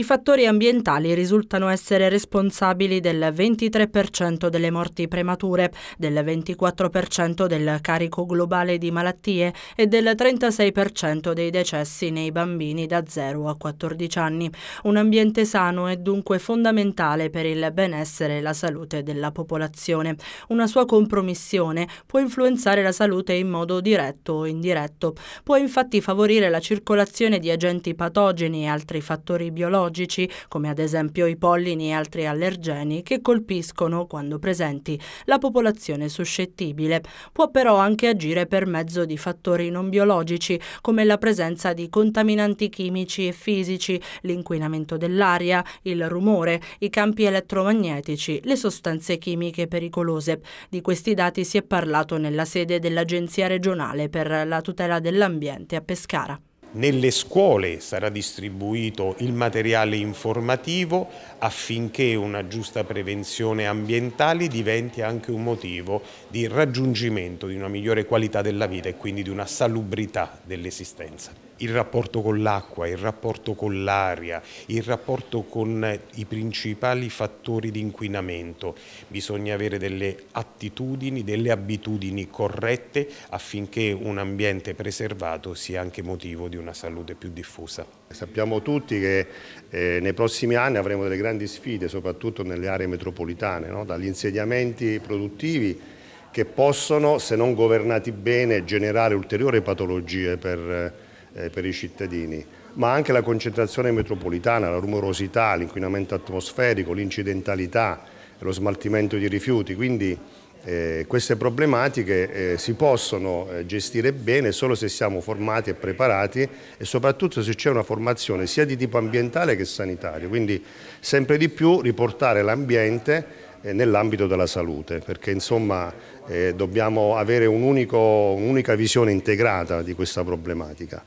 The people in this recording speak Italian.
I fattori ambientali risultano essere responsabili del 23% delle morti premature, del 24% del carico globale di malattie e del 36% dei decessi nei bambini da 0 a 14 anni. Un ambiente sano è dunque fondamentale per il benessere e la salute della popolazione. Una sua compromissione può influenzare la salute in modo diretto o indiretto. Può infatti favorire la circolazione di agenti patogeni e altri fattori biologici patologici, come ad esempio i pollini e altri allergeni, che colpiscono, quando presenti, la popolazione suscettibile. Può però anche agire per mezzo di fattori non biologici, come la presenza di contaminanti chimici e fisici, l'inquinamento dell'aria, il rumore, i campi elettromagnetici, le sostanze chimiche pericolose. Di questi dati si è parlato nella sede dell'Agenzia regionale per la tutela dell'ambiente a Pescara. Nelle scuole sarà distribuito il materiale informativo affinché una giusta prevenzione ambientale diventi anche un motivo di raggiungimento di una migliore qualità della vita e quindi di una salubrità dell'esistenza il rapporto con l'acqua, il rapporto con l'aria, il rapporto con i principali fattori di inquinamento. Bisogna avere delle attitudini, delle abitudini corrette affinché un ambiente preservato sia anche motivo di una salute più diffusa. Sappiamo tutti che eh, nei prossimi anni avremo delle grandi sfide, soprattutto nelle aree metropolitane, no? dagli insediamenti produttivi che possono, se non governati bene, generare ulteriori patologie per eh, eh, per i cittadini, ma anche la concentrazione metropolitana, la rumorosità, l'inquinamento atmosferico, l'incidentalità, lo smaltimento di rifiuti. Quindi eh, queste problematiche eh, si possono eh, gestire bene solo se siamo formati e preparati e soprattutto se c'è una formazione sia di tipo ambientale che sanitario, quindi sempre di più riportare l'ambiente eh, nell'ambito della salute, perché insomma eh, dobbiamo avere un'unica un visione integrata di questa problematica.